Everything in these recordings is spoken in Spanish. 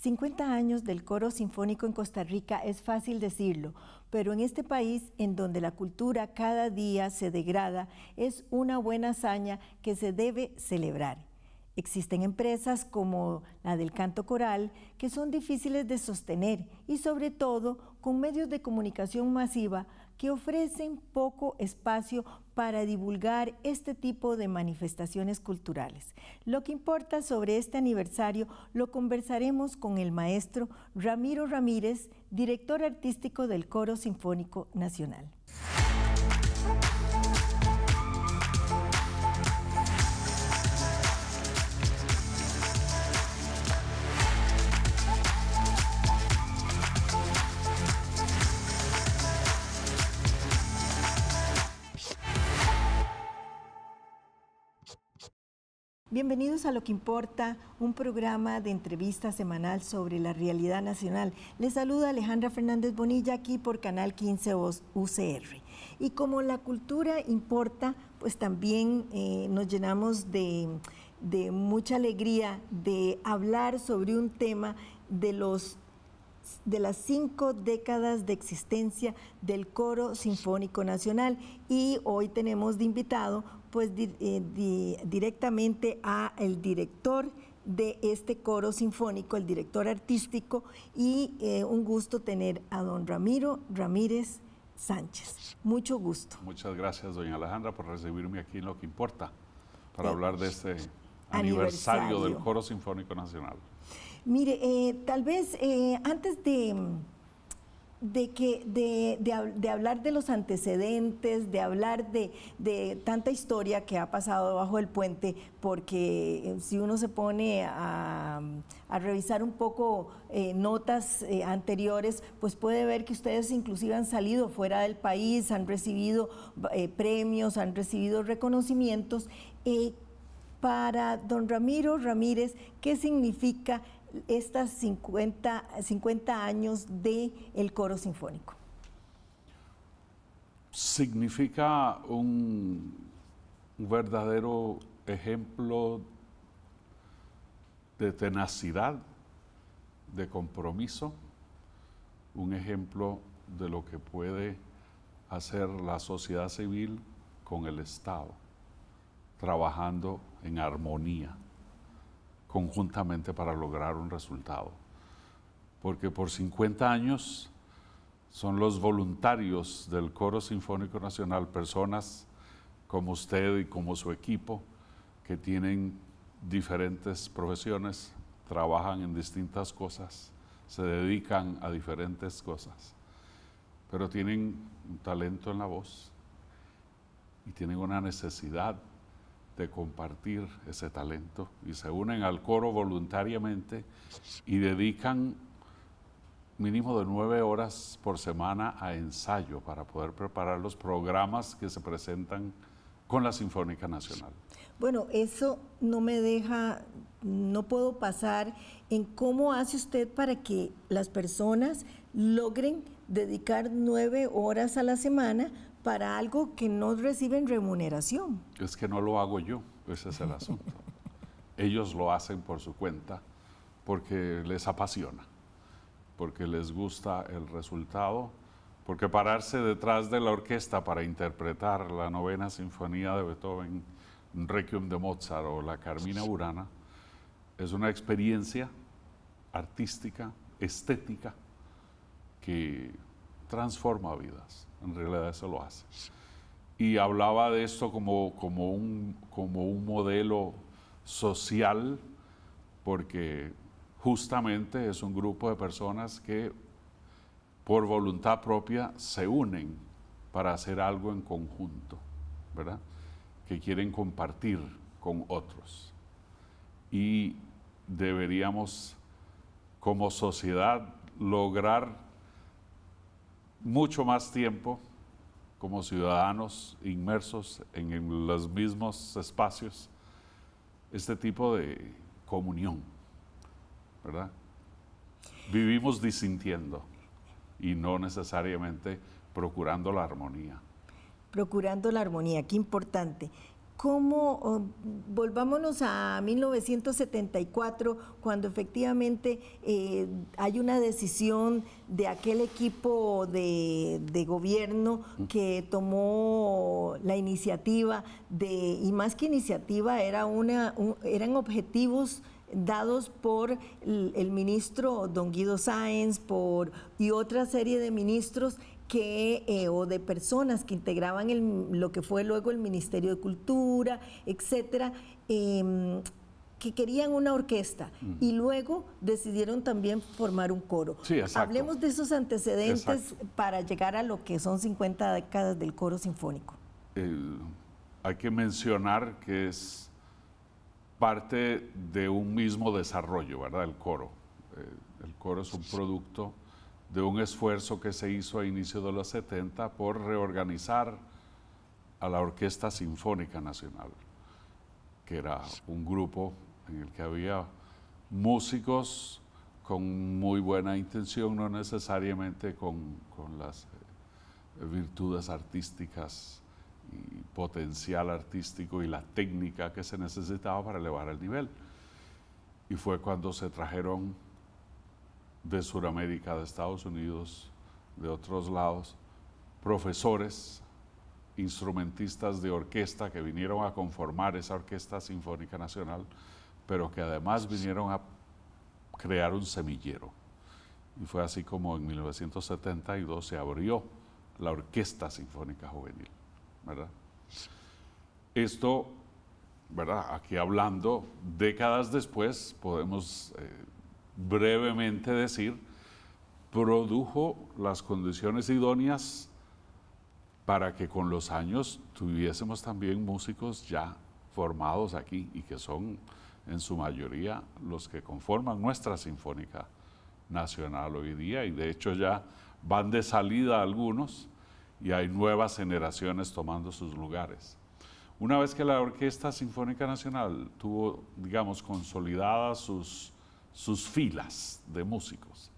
50 años del coro sinfónico en Costa Rica es fácil decirlo, pero en este país en donde la cultura cada día se degrada es una buena hazaña que se debe celebrar. Existen empresas como la del canto coral que son difíciles de sostener y sobre todo con medios de comunicación masiva que ofrecen poco espacio para divulgar este tipo de manifestaciones culturales. Lo que importa sobre este aniversario lo conversaremos con el maestro Ramiro Ramírez, director artístico del Coro Sinfónico Nacional. Bienvenidos a Lo que Importa, un programa de entrevista semanal sobre la realidad nacional. Les saluda Alejandra Fernández Bonilla aquí por Canal 15 UCR. Y como la cultura importa, pues también eh, nos llenamos de, de mucha alegría de hablar sobre un tema de los de las cinco décadas de existencia del Coro Sinfónico Nacional y hoy tenemos de invitado pues eh, directamente a el director de este coro sinfónico, el director artístico, y eh, un gusto tener a don Ramiro Ramírez Sánchez. Mucho gusto. Muchas gracias, doña Alejandra, por recibirme aquí en Lo que Importa, para eh, hablar de este aniversario, del Coro Sinfónico Nacional. Mire, tal vez antes de de, que, de, de, hablar de los antecedentes, de hablar de, de, tanta historia que ha pasado bajo el puente, porque eh, si uno se pone a, revisar un poco eh, notas eh, anteriores, pues puede ver que ustedes inclusive han salido fuera del país, han recibido premios, han recibido reconocimientos. para don Ramiro Ramírez, ¿qué significa estas 50, años del el coro sinfónico? Significa un verdadero ejemplo de tenacidad, de compromiso, un ejemplo de lo que puede hacer la sociedad civil con el Estado, trabajando en armonía conjuntamente para lograr un resultado. Porque por 50 años son los voluntarios del Coro Sinfónico Nacional, personas como usted y como su equipo, que tienen diferentes profesiones, trabajan en distintas cosas, se dedican a diferentes cosas, pero tienen un talento en la voz y tienen una necesidad de compartir ese talento y se unen al coro voluntariamente y dedican mínimo de nueve horas por semana a ensayo para poder preparar los programas que se presentan con la Sinfónica Nacional. Bueno, eso no me deja, no puedo pasar en cómo hace usted para que las personas logren dedicar nueve horas a la semana para algo que no reciben remuneración. Es que no lo hago yo, ese es el asunto. Ellos lo hacen por su cuenta porque les apasiona, porque les gusta el resultado, porque pararse detrás de la orquesta para interpretar la novena sinfonía de Beethoven, Requiem de Mozart o la Carmina Burana es una experiencia artística, estética, que transforma vidas en realidad eso lo hace. Y hablaba de esto como, como, un, como un modelo social, porque justamente es un grupo de personas que por voluntad propia se unen para hacer algo en conjunto, ¿verdad? Que quieren compartir con otros. Y deberíamos como sociedad lograr mucho más tiempo como ciudadanos inmersos en los mismos espacios este tipo de comunión, ¿verdad? Vivimos disintiendo y no necesariamente procurando la armonía. Procurando la armonía, qué importante cómo volvámonos a 1974, cuando efectivamente eh, hay una decisión de aquel equipo de, gobierno que tomó la iniciativa de, y más que iniciativa, era una, eran objetivos dados por el, ministro Don Guido Sáenz por, y otra serie de ministros eh, o de personas que integraban lo que fue luego el Ministerio de Cultura, etcétera, em, que querían una orquesta y luego decidieron también formar un coro. Hablemos de esos antecedentes para llegar a lo que son 50 décadas del coro sinfónico. hay que mencionar que es parte de un mismo desarrollo, ¿verdad? El coro. Eh, el coro es un producto de un esfuerzo que se hizo a inicio de los 70 por reorganizar a la Orquesta Sinfónica Nacional, que era un grupo en el que había músicos con muy buena intención, no necesariamente con, las eh, virtudes artísticas y potencial artístico y la técnica que se necesitaba para elevar el nivel. Y fue cuando se trajeron de Sudamérica, de Estados Unidos, de otros lados, profesores, instrumentistas de orquesta que vinieron a conformar esa Orquesta Sinfónica Nacional, pero que además vinieron a crear un semillero. Y fue así como en 1972 se abrió la Orquesta Sinfónica Juvenil, ¿verdad? Esto, ¿verdad? Aquí hablando, décadas después podemos... Eh, brevemente decir, produjo las condiciones idóneas para que con los años tuviésemos también músicos ya formados aquí y que son en su mayoría los que conforman nuestra Sinfónica Nacional hoy día y de hecho ya van de salida algunos y hay nuevas generaciones tomando sus lugares. Una vez que la Orquesta Sinfónica Nacional tuvo, digamos, consolidadas sus sus filas de músicos,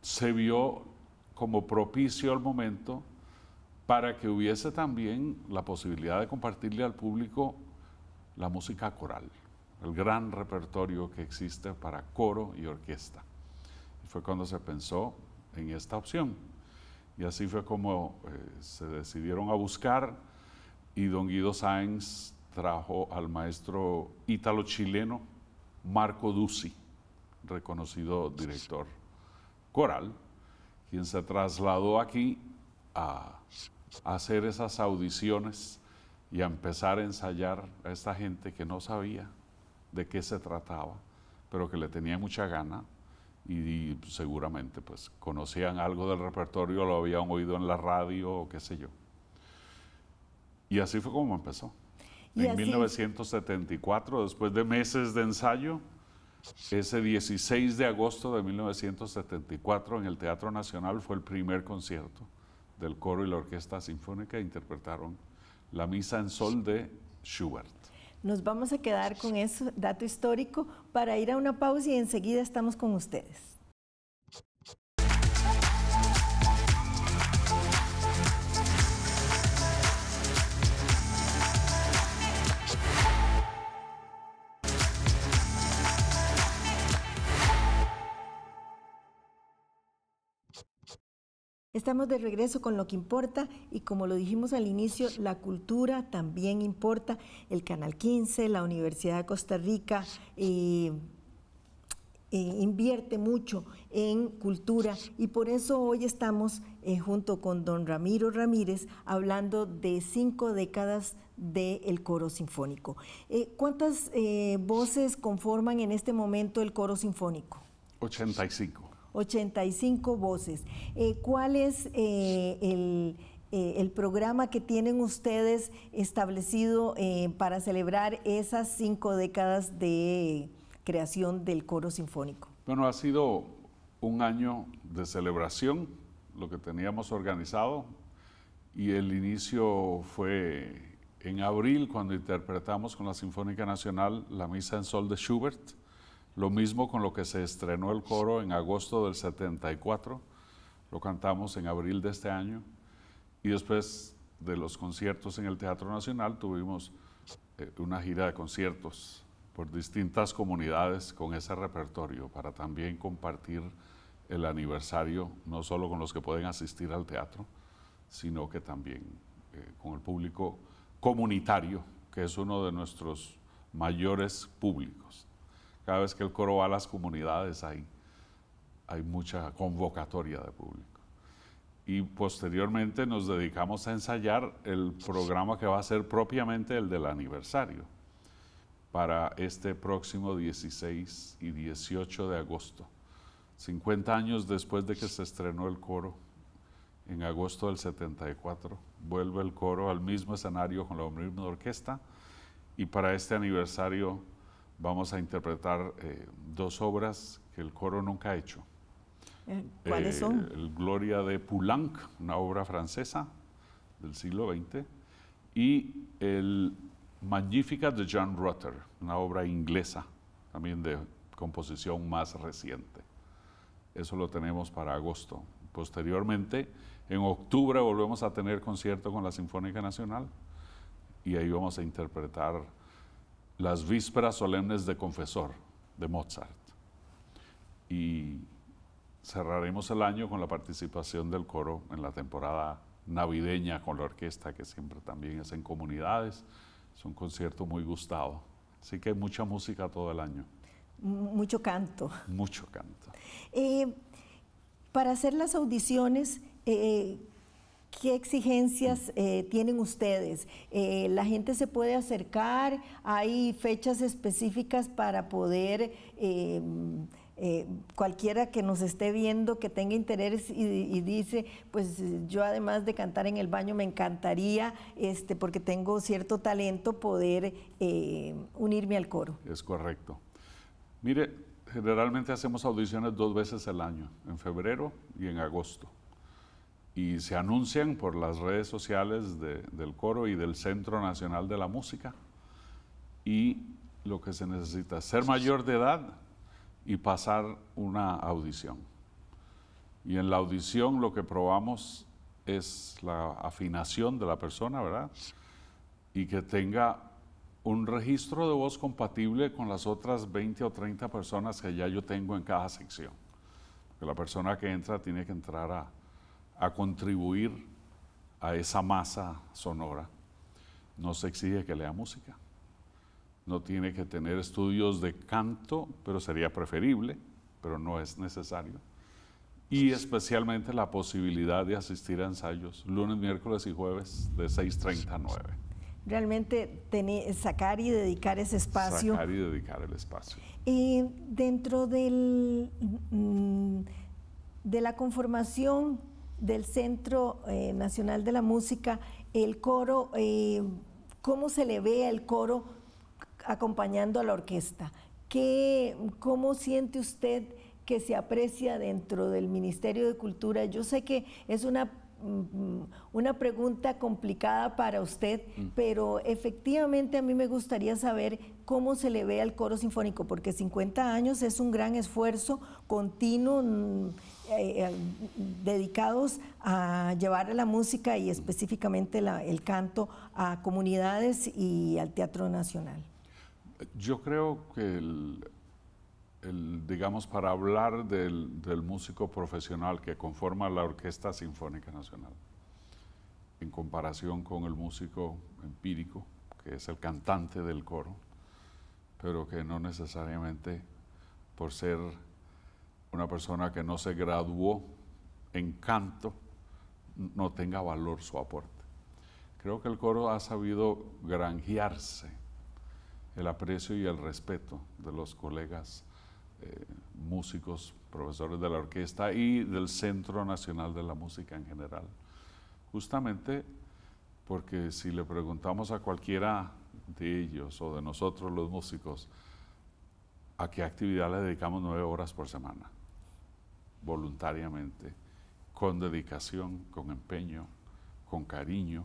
se vio como propicio el momento para que hubiese también la posibilidad de compartirle al público la música coral, el gran repertorio que existe para coro y orquesta. fue cuando se pensó en esta opción. Y así fue como eh, se decidieron a buscar y don Guido Sáenz trajo al maestro ítalo-chileno Marco Dusi, reconocido director coral, quien se trasladó aquí a, hacer esas audiciones y a empezar a ensayar a esta gente que no sabía de qué se trataba, pero que le tenía mucha gana y, seguramente pues conocían algo del repertorio, lo habían oído en la radio o qué sé yo. Y así fue como empezó en 1974, después de meses de ensayo, ese 16 de agosto de 1974 en el Teatro Nacional fue el primer concierto del coro y la Orquesta Sinfónica. Interpretaron la Misa en Sol de Schubert. Nos vamos a quedar con ese dato histórico para ir a una pausa y enseguida estamos con ustedes. Estamos de regreso con lo que importa y como lo dijimos al inicio, la cultura también importa. El Canal 15, la Universidad de Costa Rica eh, eh, invierte mucho en cultura y por eso hoy estamos eh, junto con don Ramiro Ramírez hablando de cinco décadas del coro sinfónico. ¿Cuántas voces conforman en este momento el coro sinfónico? 85. 85 voces. Eh, ¿Cuál es eh, el, eh, el, programa que tienen ustedes establecido para celebrar esas cinco décadas de creación del coro sinfónico? Bueno, ha sido un año de celebración, lo que teníamos organizado, y el inicio fue en abril cuando interpretamos con la Sinfónica Nacional la Misa en Sol de Schubert lo mismo con lo que se estrenó el coro en agosto del 74, lo cantamos en abril de este año, y después de los conciertos en el Teatro Nacional tuvimos eh, una gira de conciertos por distintas comunidades con ese repertorio para también compartir el aniversario, no solo con los que pueden asistir al teatro, sino que también eh, con el público comunitario, que es uno de nuestros mayores públicos. Cada vez que el coro va a las comunidades hay, hay mucha convocatoria de público. Y posteriormente nos dedicamos a ensayar el programa que va a ser propiamente el del aniversario para este próximo 16 y 18 de agosto. 50 años después de que se estrenó el coro, en agosto del 74, vuelve el coro al mismo escenario con la misma orquesta y para este aniversario vamos a interpretar eh, dos obras que el coro nunca ha hecho. Eh, ¿Cuáles eh, son? El Gloria de Poulenc, una obra francesa del siglo XX, y el Magnífica de John Rutter, una obra inglesa, también de composición más reciente. Eso lo tenemos para agosto. Posteriormente, en octubre volvemos a tener concierto con la Sinfónica Nacional y ahí vamos a interpretar las vísperas solemnes de confesor de Mozart. Y cerraremos el año con la participación del coro en la temporada navideña con la orquesta, que siempre también es en comunidades. Es un concierto muy gustado. Así que hay mucha música todo el año. Mucho canto. Mucho canto. Eh, para hacer las audiciones, eh, ¿Qué exigencias eh, tienen ustedes? Eh, ¿La gente se puede acercar? ¿Hay fechas específicas para poder... Eh, cualquiera que nos esté viendo, que tenga interés y, dice, pues yo además de cantar en el baño me encantaría, este, porque tengo cierto talento, poder unirme al coro. Es correcto. Mire, generalmente hacemos audiciones dos veces al año, en febrero y en agosto y se anuncian por las redes sociales del coro y del Centro Nacional de la Música. Y lo que se necesita es ser mayor de edad y pasar una audición. Y en la audición lo que probamos es la afinación de la persona, ¿verdad? Y que tenga un registro de voz compatible con las otras 20 o 30 personas que ya yo tengo en cada sección. Porque la persona que entra tiene que entrar a, a contribuir a esa masa sonora, no se exige que lea música. No tiene que tener estudios de canto, pero sería preferible, pero no es necesario. Y especialmente la posibilidad de asistir a ensayos, lunes, miércoles y jueves de 6.30 a 9 realmente sacar y dedicar ese espacio. Sacar y dedicar el espacio. dentro del, mm, de la conformación del Centro eh, Nacional de la Música, el coro, eh, ¿cómo se le ve al coro acompañando a la orquesta? ¿Qué, ¿Cómo siente usted que se aprecia dentro del Ministerio de Cultura? Yo sé que es una una pregunta complicada para usted, mm. pero efectivamente a mí me gustaría saber cómo se le ve al coro sinfónico, porque 50 años es un gran esfuerzo continuo mm, eh, eh, dedicados a llevar la música y específicamente el canto a comunidades y al Teatro Nacional. Yo creo que el, digamos, para hablar del, del, músico profesional que conforma la Orquesta Sinfónica Nacional, en comparación con el músico empírico, que es el cantante del coro, pero que no necesariamente por ser una persona que no se graduó en canto, no tenga valor su aporte. Creo que el coro ha sabido granjearse el aprecio y el respeto de los colegas eh, músicos, profesores de la orquesta y del Centro Nacional de la Música en general. Justamente porque si le preguntamos a cualquiera de ellos o de nosotros los músicos, ¿a qué actividad le dedicamos nueve horas por semana? Voluntariamente, con dedicación, con empeño, con cariño,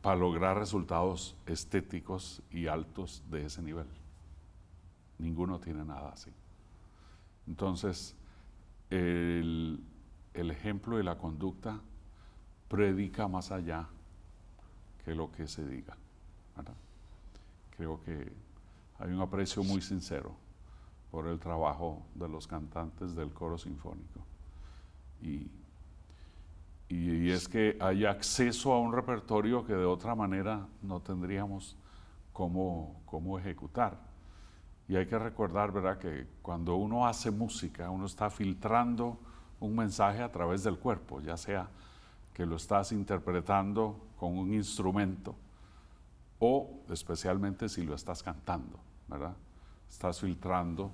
para lograr resultados estéticos y altos de ese nivel. Ninguno tiene nada así. Entonces, el, ejemplo y la conducta predica más allá que lo que se diga. Creo que hay un aprecio muy sincero por el trabajo de los cantantes del coro sinfónico. Y, es que hay acceso a un repertorio que de otra manera no tendríamos cómo ejecutar. Y hay que recordar, ¿verdad?, que cuando uno hace música, uno está filtrando un mensaje a través del cuerpo, ya sea que lo estás interpretando con un instrumento o especialmente si lo estás cantando, ¿verdad? Estás filtrando,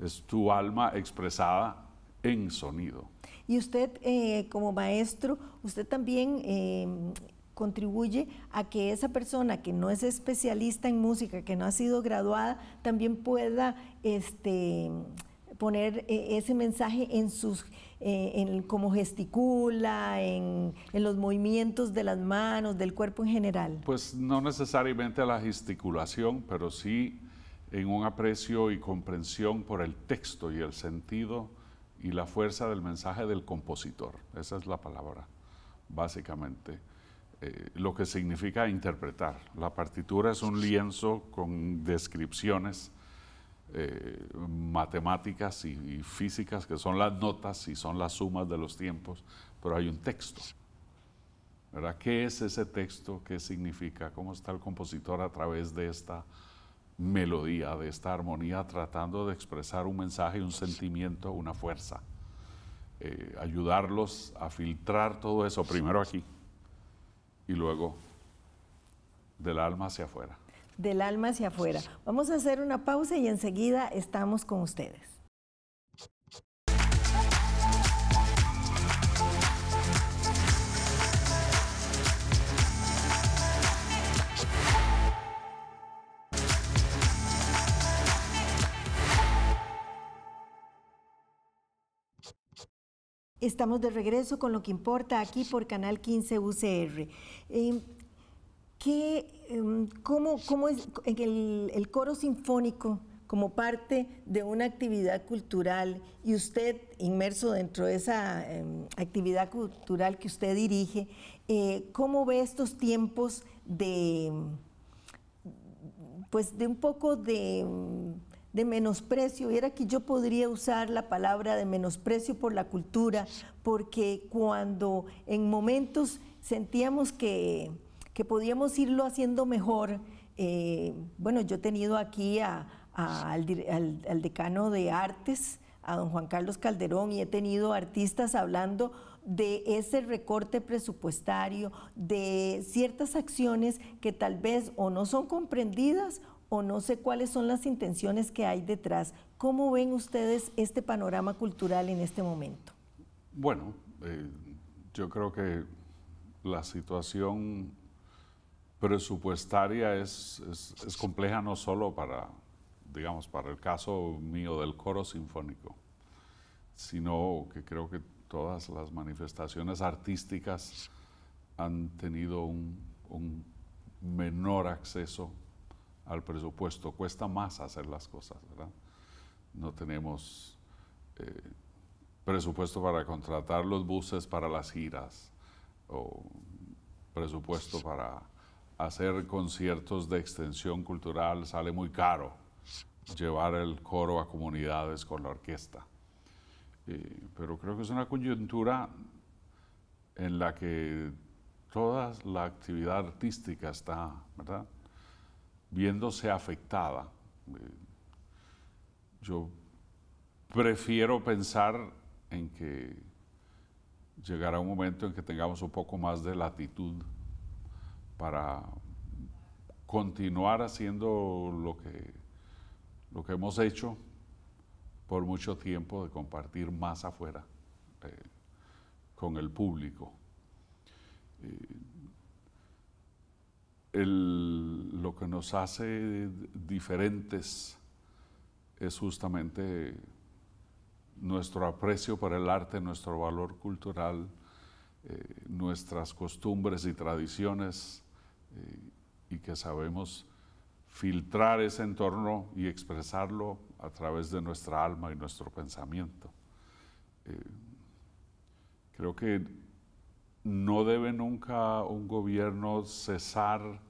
es tu alma expresada en sonido. Y usted, eh, como maestro, usted también eh, contribuye a que esa persona que no es especialista en música, que no ha sido graduada, también pueda este, poner eh, ese mensaje en sus eh, en cómo gesticula, en, en, los movimientos de las manos, del cuerpo en general? Pues no necesariamente la gesticulación, pero sí en un aprecio y comprensión por el texto y el sentido y la fuerza del mensaje del compositor. Esa es la palabra, básicamente. Eh, lo que significa interpretar. La partitura es un lienzo con descripciones eh, matemáticas y, físicas, que son las notas y son las sumas de los tiempos, pero hay un texto. ¿verdad? ¿Qué es ese texto? ¿Qué significa? ¿Cómo está el compositor a través de esta melodía, de esta armonía, tratando de expresar un mensaje, un sentimiento, una fuerza? Eh, ayudarlos a filtrar todo eso, primero aquí, y luego del alma hacia afuera. Del alma hacia afuera. Vamos a hacer una pausa y enseguida estamos con ustedes. Estamos de regreso con lo que importa aquí por Canal 15 UCR. Eh, ¿qué, em, cómo, es el, coro sinfónico como parte de una actividad cultural y usted inmerso dentro de esa em, actividad cultural que usted dirige, eh, ¿cómo ve estos tiempos de, pues, de un poco de de menosprecio. Era que yo podría usar la palabra de menosprecio por la cultura, porque cuando en momentos sentíamos que, podíamos irlo haciendo mejor, eh, bueno, yo he tenido aquí al, decano de artes, a don Juan Carlos Calderón, y he tenido artistas hablando de ese recorte presupuestario, de ciertas acciones que tal vez o no son comprendidas o no sé cuáles son las intenciones que hay detrás. ¿Cómo ven ustedes este panorama cultural en este momento? Bueno, eh, yo creo que la situación presupuestaria es, compleja no solo para, digamos, para el caso mío del coro sinfónico, sino que creo que todas las manifestaciones artísticas han tenido un menor acceso al presupuesto. Cuesta más hacer las cosas, ¿verdad? No tenemos eh, presupuesto para contratar los buses para las giras o presupuesto para hacer conciertos de extensión cultural. Sale muy caro llevar el coro a comunidades con la orquesta. Eh, pero creo que es una coyuntura en la que toda la actividad artística está, ¿verdad? viéndose afectada. Eh, yo prefiero pensar en que llegará un momento en que tengamos un poco más de latitud para continuar haciendo lo que, lo que hemos hecho por mucho tiempo de compartir más afuera eh, con el público. Eh, lo que nos hace diferentes es justamente nuestro aprecio por el arte, nuestro valor cultural, eh, nuestras costumbres y tradiciones eh, y que sabemos filtrar ese entorno y expresarlo a través de nuestra alma y nuestro pensamiento. Eh, creo que no debe nunca un gobierno cesar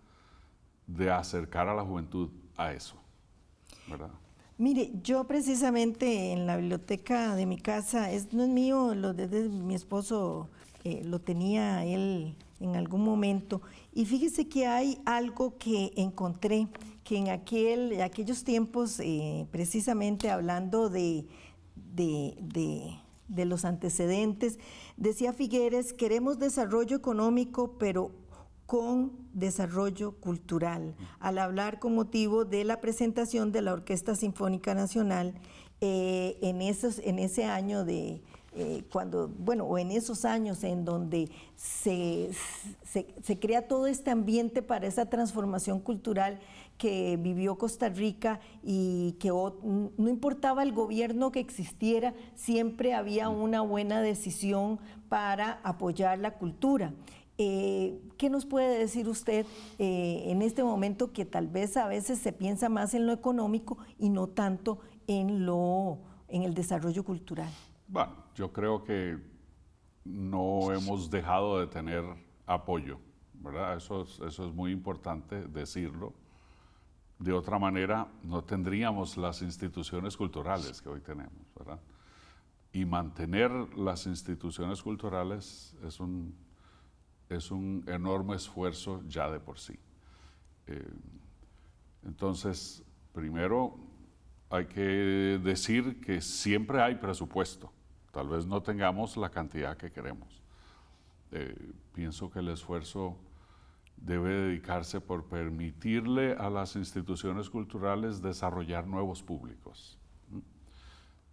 de acercar a la juventud a eso. Mire, yo precisamente en la biblioteca de mi casa, es, no es mío, lo desde mi esposo eh, lo tenía él en algún momento. Y fíjese que hay algo que encontré, que en aquel, aquellos tiempos, eh, precisamente hablando de, de, de los antecedentes, decía Figueres, queremos desarrollo económico, pero con desarrollo cultural, al hablar con motivo de la presentación de la Orquesta Sinfónica Nacional eh, en, esos, ese año de, eh, cuando, bueno, en esos años en donde se, crea todo este ambiente para esa transformación cultural que vivió Costa Rica y que no importaba el gobierno que existiera, siempre había una buena decisión para apoyar la cultura. Eh, ¿Qué nos puede decir usted eh, en este momento que tal vez a veces se piensa más en lo económico y no tanto en, lo, en el desarrollo cultural? Bueno, yo creo que no hemos dejado de tener apoyo, ¿verdad? Eso es, eso es muy importante decirlo. De otra manera, no tendríamos las instituciones culturales que hoy tenemos, ¿verdad? Y mantener las instituciones culturales es un es un enorme esfuerzo ya de por sí. Eh, entonces, primero hay que decir que siempre hay presupuesto. Tal vez no tengamos la cantidad que queremos. Eh, pienso que el esfuerzo debe dedicarse por permitirle a las instituciones culturales desarrollar nuevos públicos.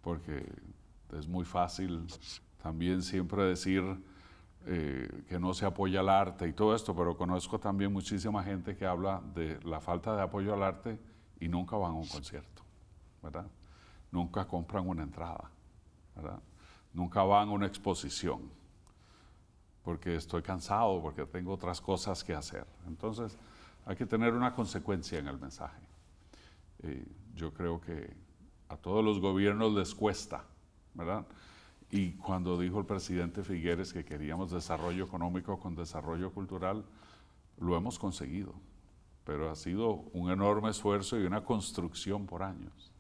Porque es muy fácil también siempre decir, eh, que no se apoya al arte y todo esto, pero conozco también muchísima gente que habla de la falta de apoyo al arte y nunca van a un concierto, ¿verdad? Nunca compran una entrada, ¿verdad? Nunca van a una exposición, porque estoy cansado, porque tengo otras cosas que hacer. Entonces, hay que tener una consecuencia en el mensaje. Eh, yo creo que a todos los gobiernos les cuesta, ¿verdad? Y cuando dijo el presidente Figueres que queríamos desarrollo económico con desarrollo cultural, lo hemos conseguido, pero ha sido un enorme esfuerzo y una construcción por años.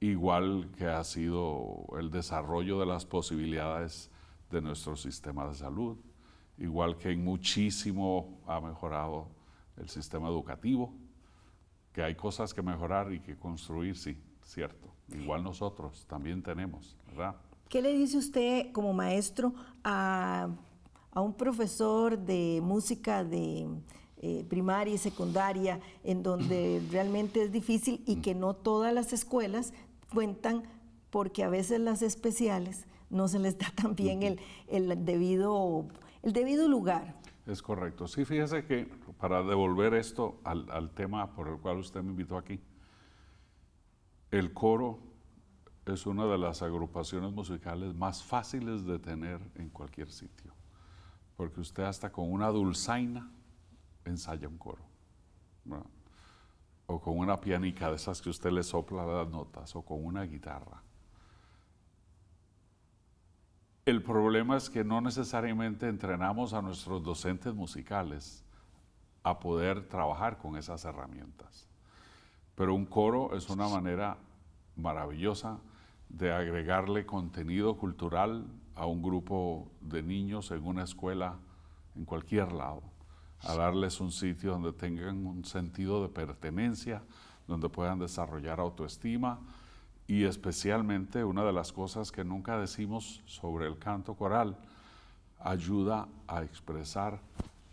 Igual que ha sido el desarrollo de las posibilidades de nuestro sistema de salud, igual que en muchísimo ha mejorado el sistema educativo, que hay cosas que mejorar y que construir, sí, cierto. Igual nosotros también tenemos, ¿verdad? ¿Qué le dice usted como maestro a, un profesor de música de eh, primaria y secundaria, en donde realmente es difícil y que no todas las escuelas cuentan, porque a veces las especiales no se les da también el, el debido, el debido lugar? Es correcto. Sí, fíjese que para devolver esto al, al tema por el cual usted me invitó aquí, el coro es una de las agrupaciones musicales más fáciles de tener en cualquier sitio, porque usted hasta con una dulzaina ensaya un coro, o con una pianica de esas que usted le sopla las notas, o con una guitarra. El problema es que no necesariamente entrenamos a nuestros docentes musicales a poder trabajar con esas herramientas. Pero un coro es una manera maravillosa de agregarle contenido cultural a un grupo de niños en una escuela, en cualquier lado, a darles un sitio donde tengan un sentido de pertenencia, donde puedan desarrollar autoestima y especialmente una de las cosas que nunca decimos sobre el canto coral, ayuda a expresar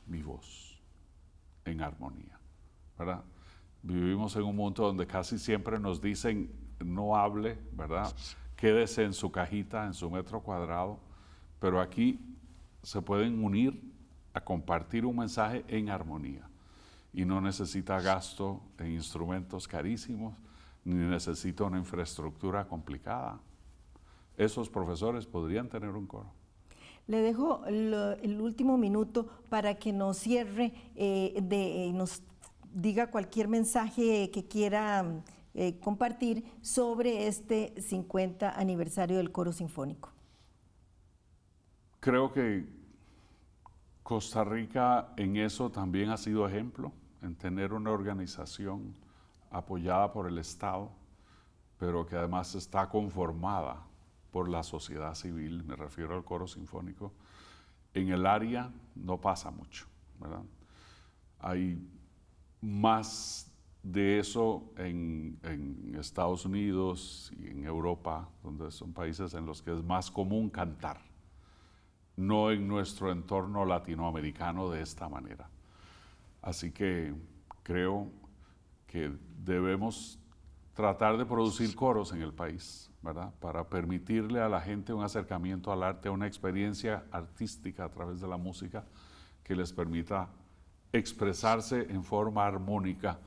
mi voz en armonía. Vivimos en un mundo donde casi siempre nos dicen no hable, ¿verdad? Quédese en su cajita, en su metro cuadrado, pero aquí se pueden unir a compartir un mensaje en armonía y no necesita gasto en instrumentos carísimos, ni necesita una infraestructura complicada. Esos profesores podrían tener un coro. Le dejo el último minuto para que nos cierre, eh, eh, nos diga cualquier mensaje que quiera mm, eh, compartir sobre este 50 aniversario del coro sinfónico? Creo que Costa Rica en eso también ha sido ejemplo, en tener una organización apoyada por el Estado, pero que además está conformada por la sociedad civil, me refiero al coro sinfónico, en el área no pasa mucho, ¿verdad? Hay más de eso en, Estados Unidos y en Europa, donde son países en los que es más común cantar, no en nuestro entorno latinoamericano de esta manera. Así que creo que debemos tratar de producir coros en el país, ¿verdad? Para permitirle a la gente un acercamiento al arte, una experiencia artística a través de la música que les permita expresarse en forma armónica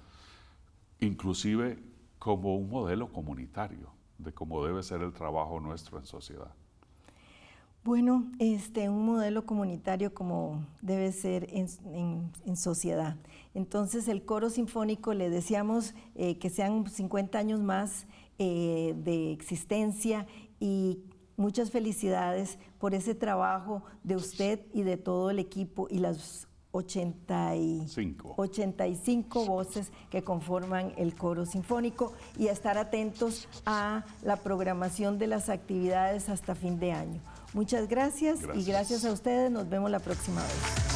inclusive como un modelo comunitario de cómo debe ser el trabajo nuestro en sociedad. Bueno, este, un modelo comunitario como debe ser en, sociedad. Entonces el coro sinfónico le deseamos eh, que sean 50 años más eh, de existencia y muchas felicidades por ese trabajo de usted y de todo el equipo y las 85 voces que conforman el coro sinfónico y estar atentos a la programación de las actividades hasta fin de año. Muchas gracias. y gracias a ustedes. Nos vemos la próxima vez.